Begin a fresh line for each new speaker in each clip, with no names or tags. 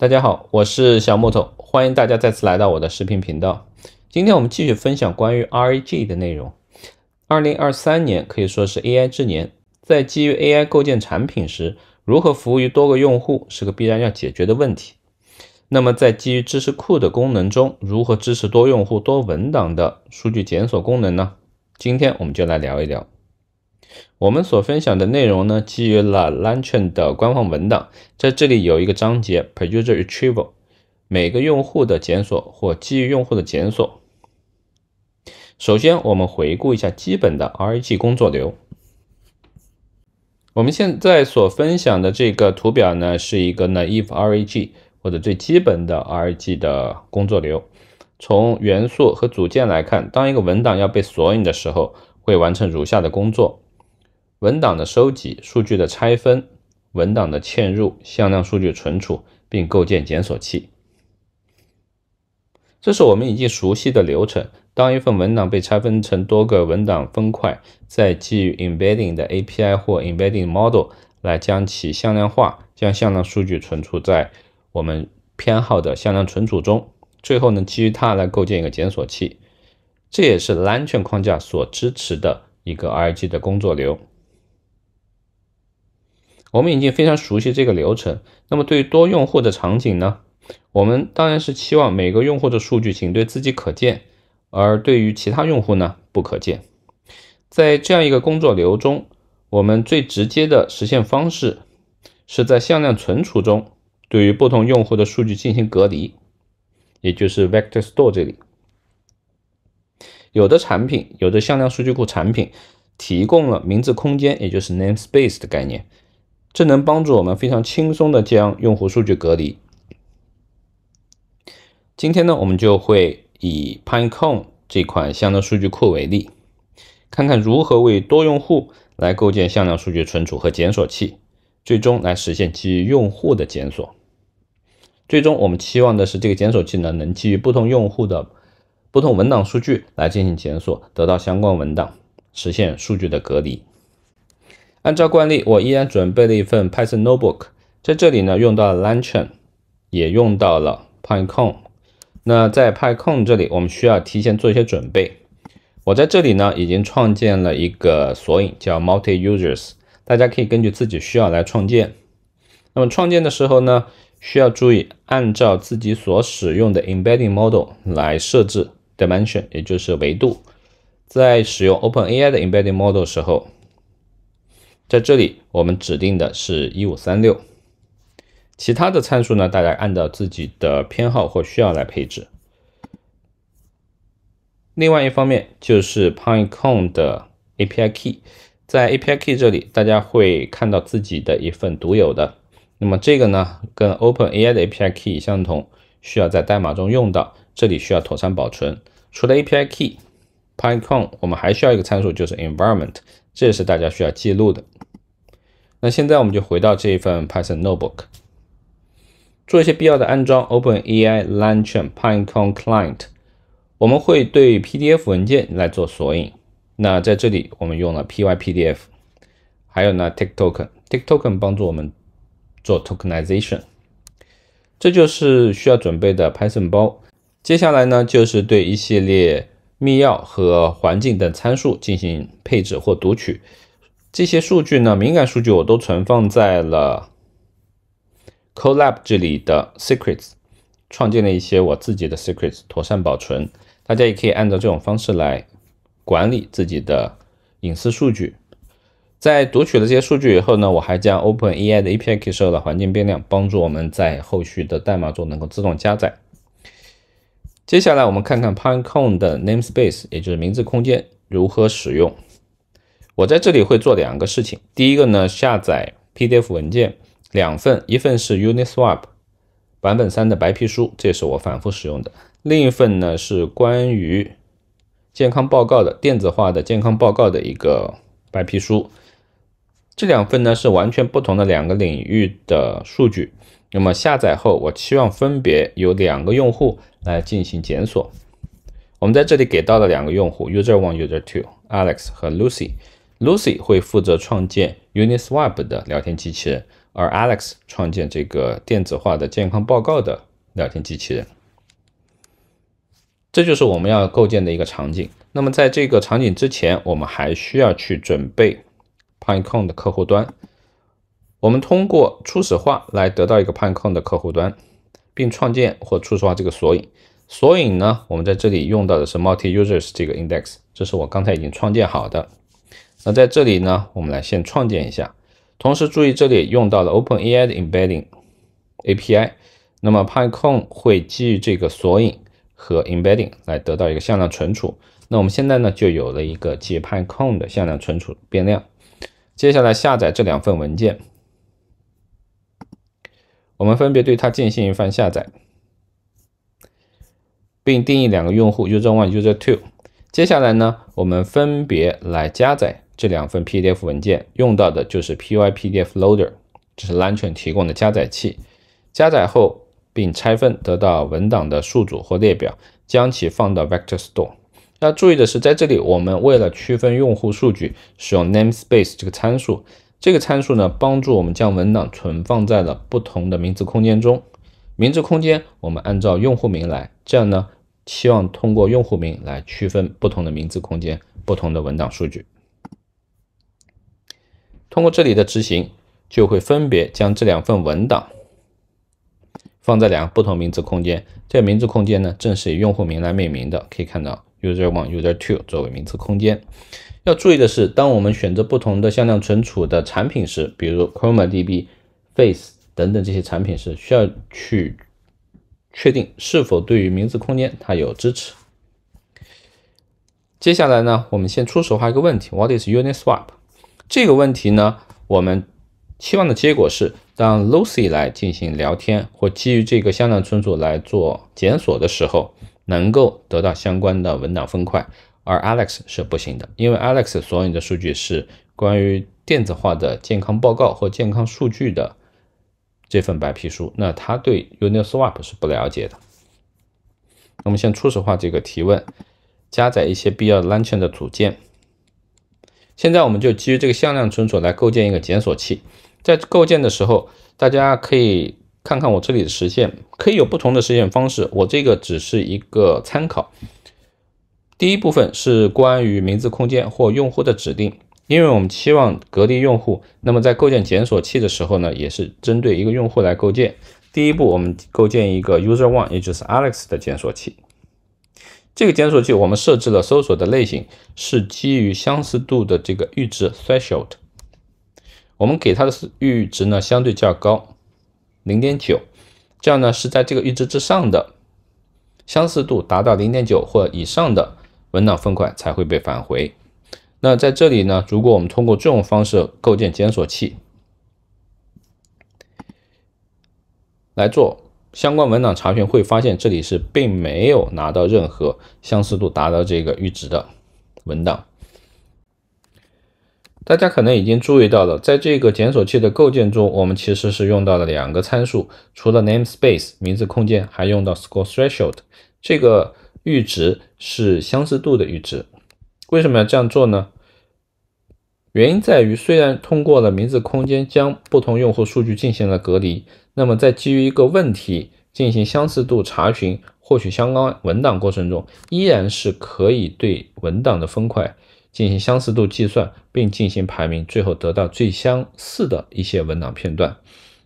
大家好，我是小木头，欢迎大家再次来到我的视频频道。今天我们继续分享关于 RAG 的内容。二零二三年可以说是 AI 之年，在基于 AI 构建产品时，如何服务于多个用户是个必然要解决的问题。那么，在基于知识库的功能中，如何支持多用户、多文档的数据检索功能呢？今天我们就来聊一聊。我们所分享的内容呢，基于了 l a n c h e n 的官方文档，在这里有一个章节：Per User Retrieval，每个用户的检索或基于用户的检索。首先，我们回顾一下基本的 RAG 工作流。我们现在所分享的这个图表呢，是一个 naive RAG 或者最基本的 RAG 的工作流。从元素和组件来看，当一个文档要被索引的时候，会完成如下的工作。文档的收集、数据的拆分、文档的嵌入、向量数据存储并构建检索器，这是我们已经熟悉的流程。当一份文档被拆分成多个文档分块，再基于 embedding 的 API 或 embedding model 来将其向量化，将向量数据存储在我们偏好的向量存储中，最后呢，基于它来构建一个检索器，这也是 l a n c h a i n 框架所支持的一个 r g 的工作流。我们已经非常熟悉这个流程。那么对于多用户的场景呢？我们当然是期望每个用户的数据仅对自己可见，而对于其他用户呢不可见。在这样一个工作流中，我们最直接的实现方式是在向量存储中对于不同用户的数据进行隔离，也就是 Vector Store 这里。有的产品，有的向量数据库产品提供了名字空间，也就是 Namespace 的概念。这能帮助我们非常轻松的将用户数据隔离。今天呢，我们就会以 Pinecone 这款向量数据库为例，看看如何为多用户来构建向量数据存储和检索器，最终来实现基于用户的检索。最终，我们期望的是，这个检索器呢，能基于不同用户的不同文档数据来进行检索，得到相关文档，实现数据的隔离。按照惯例，我依然准备了一份 Python notebook，在这里呢，用到了 l a n t c h n 也用到了 p y c o n 那在 p y c o n 这里，我们需要提前做一些准备。我在这里呢，已经创建了一个索引，叫 Multi Users，大家可以根据自己需要来创建。那么创建的时候呢，需要注意按照自己所使用的 Embedding Model 来设置 Dimension，也就是维度。在使用 OpenAI 的 Embedding Model 时候。在这里，我们指定的是一五三六，其他的参数呢，大家按照自己的偏好或需要来配置。另外一方面，就是 Pinecone 的 API Key，在 API Key 这里，大家会看到自己的一份独有的。那么这个呢，跟 OpenAI 的 API Key 相同，需要在代码中用到，这里需要妥善保存。除了 API Key，Pinecone 我们还需要一个参数，就是 Environment。这也是大家需要记录的。那现在我们就回到这一份 Python Notebook，做一些必要的安装：OpenAI l a n c h a n p i n e c o n Client。我们会对 PDF 文件来做索引。那在这里我们用了 PyPDF，还有呢 Token Token 帮助我们做 Tokenization。这就是需要准备的 Python 包。接下来呢就是对一系列。密钥和环境等参数进行配置或读取。这些数据呢，敏感数据我都存放在了 Collab 这里的 Secrets，创建了一些我自己的 Secrets，妥善保存。大家也可以按照这种方式来管理自己的隐私数据。在读取了这些数据以后呢，我还将 OpenEI 的 API 设置了环境变量，帮助我们在后续的代码中能够自动加载。接下来我们看看 Pinecone 的 namespace，也就是名字空间如何使用。我在这里会做两个事情。第一个呢，下载 PDF 文件两份，一份是 Uniswap 版本三的白皮书，这是我反复使用的；另一份呢是关于健康报告的电子化的健康报告的一个白皮书。这两份呢是完全不同的两个领域的数据。那么下载后，我希望分别有两个用户。来进行检索。我们在这里给到了两个用户，User One、User Two，Alex 和 Lucy。Lucy 会负责创建 u n i s w a p 的聊天机器人，而 Alex 创建这个电子化的健康报告的聊天机器人。这就是我们要构建的一个场景。那么在这个场景之前，我们还需要去准备 Pinecone 的客户端。我们通过初始化来得到一个 Pinecone 的客户端。并创建或初始化这个索引。索引呢，我们在这里用到的是 multi users 这个 index，这是我刚才已经创建好的。那在这里呢，我们来先创建一下。同时注意，这里用到了 OpenAI 的 embedding API。那么 p y t h c o n 会基于这个索引和 embedding 来得到一个向量存储。那我们现在呢，就有了一个基于 p y t h c o n 的向量存储变量。接下来下载这两份文件。我们分别对它进行一番下载，并定义两个用户 user one、user two。接下来呢，我们分别来加载这两份 PDF 文件，用到的就是 PyPDF Loader，这是 l a n t c h n 提供的加载器。加载后并拆分得到文档的数组或列表，将其放到 Vector Store。要注意的是，在这里我们为了区分用户数据，使用 namespace 这个参数。这个参数呢，帮助我们将文档存放在了不同的名字空间中。名字空间我们按照用户名来，这样呢，希望通过用户名来区分不同的名字空间、不同的文档数据。通过这里的执行，就会分别将这两份文档放在两个不同名字空间。这个名字空间呢，正是以用户名来命名的，可以看到。User one, user two 作为名字空间。要注意的是，当我们选择不同的向量存储的产品时，比如 ChromaDB、f a c e 等等这些产品时，需要去确定是否对于名字空间它有支持。接下来呢，我们先出手画一个问题：What is Uniswap？这个问题呢，我们期望的结果是，当 Lucy 来进行聊天或基于这个向量存储来做检索的时候。能够得到相关的文档分块，而 Alex 是不行的，因为 Alex 所有的数据是关于电子化的健康报告或健康数据的这份白皮书，那他对 Uniswap 是不了解的。那么像初始化这个提问，加载一些必要的 Lantern 的组件。现在我们就基于这个向量存储来构建一个检索器，在构建的时候，大家可以。看看我这里的实现，可以有不同的实现方式。我这个只是一个参考。第一部分是关于名字空间或用户的指定，因为我们期望隔离用户，那么在构建检索器的时候呢，也是针对一个用户来构建。第一步，我们构建一个 user one，也就是 Alex 的检索器。这个检索器我们设置了搜索的类型是基于相似度的这个阈值 threshold，我们给它的阈值呢相对较高。零点九，这样呢是在这个阈值之上的相似度达到零点九或以上的文档分块才会被返回。那在这里呢，如果我们通过这种方式构建检索器来做相关文档查询，会发现这里是并没有拿到任何相似度达到这个阈值的文档。大家可能已经注意到了，在这个检索器的构建中，我们其实是用到了两个参数，除了 namespace 名字空间，还用到 score threshold 这个阈值是相似度的阈值。为什么要这样做呢？原因在于，虽然通过了名字空间将不同用户数据进行了隔离，那么在基于一个问题进行相似度查询获取相关文档过程中，依然是可以对文档的分块。进行相似度计算，并进行排名，最后得到最相似的一些文档片段。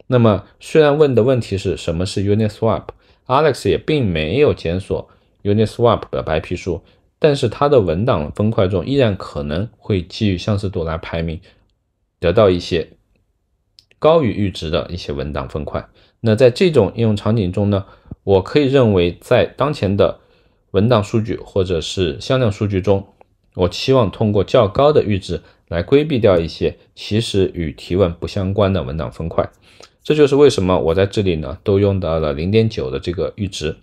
那么，虽然问的问题是什么是 Uniswap，Alex 也并没有检索 Uniswap 的白皮书，但是它的文档分块中依然可能会基于相似度来排名，得到一些高于阈值的一些文档分块。那在这种应用场景中呢？我可以认为，在当前的文档数据或者是向量数据中。我期望通过较高的阈值来规避掉一些其实与提问不相关的文档分块，这就是为什么我在这里呢都用到了零点九的这个阈值。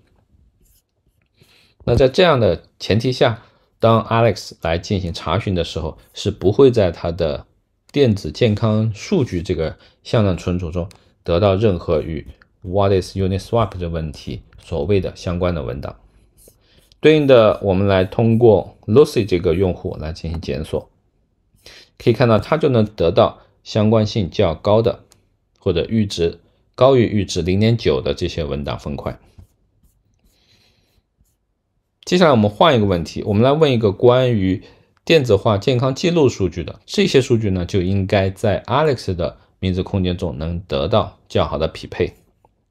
那在这样的前提下，当 Alex 来进行查询的时候，是不会在它的电子健康数据这个向量存储中得到任何与 What is Uniswap 这问题所谓的相关的文档。对应的，我们来通过 Lucy 这个用户来进行检索，可以看到它就能得到相关性较高的，或者阈值高于阈值零点九的这些文档分块。接下来我们换一个问题，我们来问一个关于电子化健康记录数据的。这些数据呢，就应该在 Alex 的名字空间中能得到较好的匹配，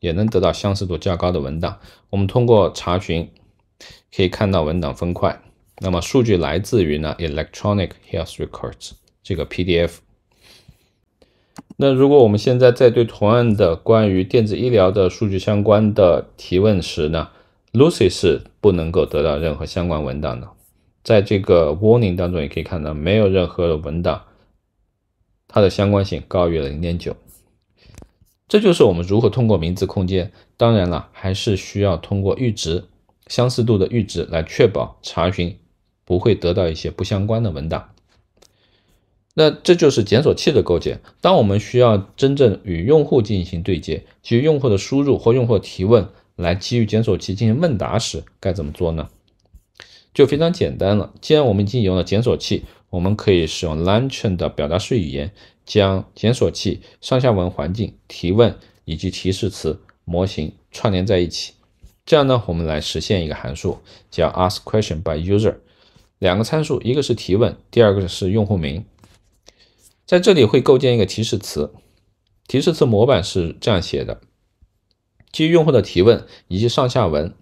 也能得到相似度较高的文档。我们通过查询。可以看到文档分块，那么数据来自于呢 Electronic Health Records 这个 PDF。那如果我们现在在对同样的关于电子医疗的数据相关的提问时呢，Lucy 是不能够得到任何相关文档的。在这个 Warning 当中也可以看到，没有任何的文档，它的相关性高于零点九。这就是我们如何通过名字空间，当然了，还是需要通过阈值。相似度的阈值来确保查询不会得到一些不相关的文档。那这就是检索器的构建。当我们需要真正与用户进行对接，基于用户的输入或用户提问来基于检索器进行问答时，该怎么做呢？就非常简单了。既然我们已经有了检索器，我们可以使用 l a n c h e n 的表达式语言，将检索器、上下文环境、提问以及提示词模型串联在一起。这样呢，我们来实现一个函数叫 ask question by user，两个参数，一个是提问，第二个是用户名。在这里会构建一个提示词，提示词模板是这样写的：基于用户的提问以及上下文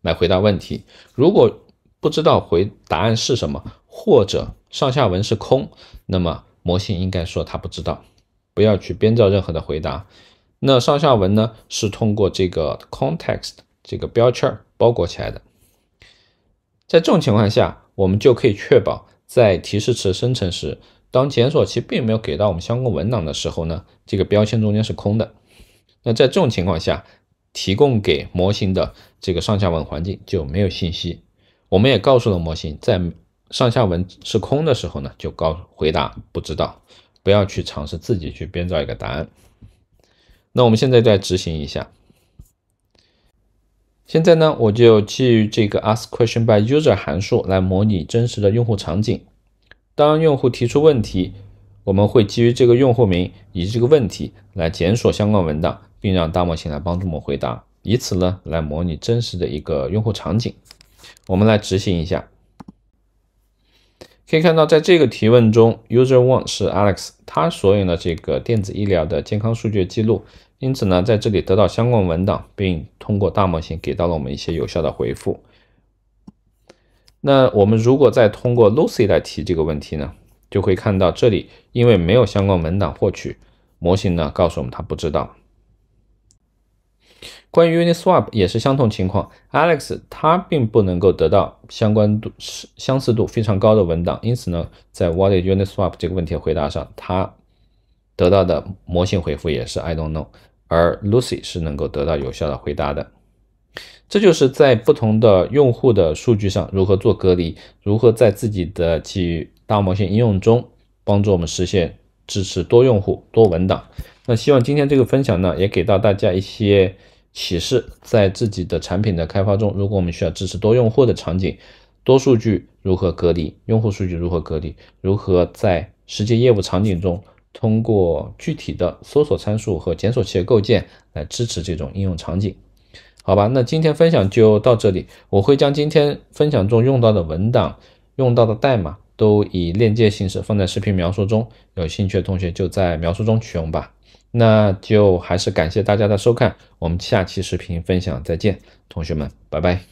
来回答问题。如果不知道回答案是什么，或者上下文是空，那么模型应该说它不知道，不要去编造任何的回答。那上下文呢，是通过这个 context。这个标签包裹起来的，在这种情况下，我们就可以确保在提示词生成时，当检索器并没有给到我们相关文档的时候呢，这个标签中间是空的。那在这种情况下，提供给模型的这个上下文环境就没有信息。我们也告诉了模型，在上下文是空的时候呢，就告回答不知道，不要去尝试自己去编造一个答案。那我们现在再执行一下。现在呢，我就基于这个 ask question by user 函数来模拟真实的用户场景。当用户提出问题，我们会基于这个用户名以及这个问题来检索相关文档，并让大模型来帮助我们回答，以此呢来模拟真实的一个用户场景。我们来执行一下，可以看到在这个提问中，user one 是 Alex，他所有的这个电子医疗的健康数据记录。因此呢，在这里得到相关文档，并通过大模型给到了我们一些有效的回复。那我们如果再通过 Lucy 来提这个问题呢，就会看到这里因为没有相关文档获取，模型呢告诉我们它不知道。关于 Uniswap 也是相同情况，Alex 他并不能够得到相关度相似度非常高的文档，因此呢，在 What is Uniswap 这个问题的回答上，他得到的模型回复也是 I don't know。而 Lucy 是能够得到有效的回答的，这就是在不同的用户的数据上如何做隔离，如何在自己的基于大模型应用中帮助我们实现支持多用户、多文档。那希望今天这个分享呢，也给到大家一些启示，在自己的产品的开发中，如果我们需要支持多用户的场景、多数据如何隔离，用户数据如何隔离，如何在实际业务场景中。通过具体的搜索参数和检索器的构建来支持这种应用场景。好吧，那今天分享就到这里。我会将今天分享中用到的文档、用到的代码都以链接形式放在视频描述中，有兴趣的同学就在描述中取用吧。那就还是感谢大家的收看，我们下期视频分享再见，同学们，拜拜。